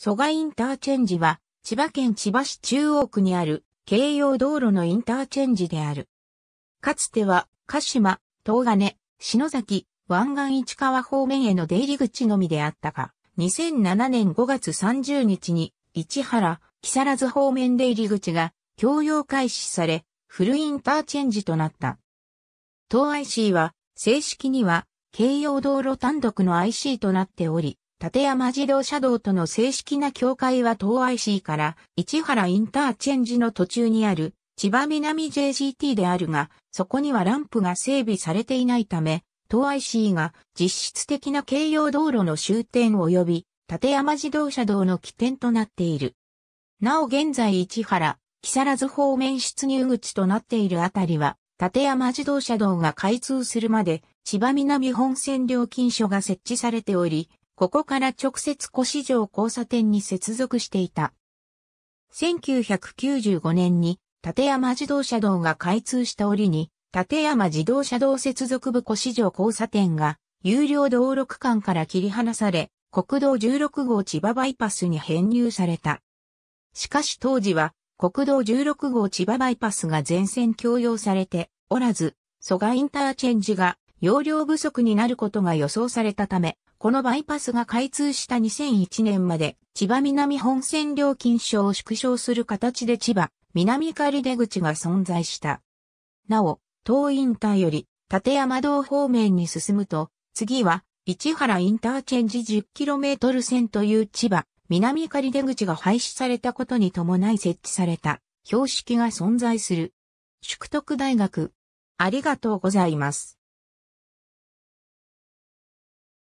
蘇我インターチェンジは、千葉県千葉市中央区にある、京葉道路のインターチェンジである。かつては、鹿島、東金、篠崎、湾岸市川方面への出入り口のみであったが、2007年5月30日に、市原、木更津方面出入り口が、共用開始され、フルインターチェンジとなった。東 IC は、正式には、京葉道路単独の IC となっており、立山自動車道との正式な境界は東 IC から市原インターチェンジの途中にある千葉南 JGT であるが、そこにはランプが整備されていないため、東 IC が実質的な京葉道路の終点及び立山自動車道の起点となっている。なお現在市原、木更津方面出入口となっているあたりは、立山自動車道が開通するまで、千葉南本線料金所が設置されており、ここから直接古市場交差点に接続していた。1995年に立山自動車道が開通した折に、立山自動車道接続部古市場交差点が有料道路区間から切り離され、国道16号千葉バイパスに編入された。しかし当時は国道16号千葉バイパスが全線供用されておらず、蘇我インターチェンジが容量不足になることが予想されたため、このバイパスが開通した2001年まで、千葉南本線料金所を縮小する形で千葉、南仮出口が存在した。なお、東インターより、立山道方面に進むと、次は、市原インターチェンジ 10km 線という千葉、南仮出口が廃止されたことに伴い設置された、標識が存在する。宿徳大学。ありがとうございます。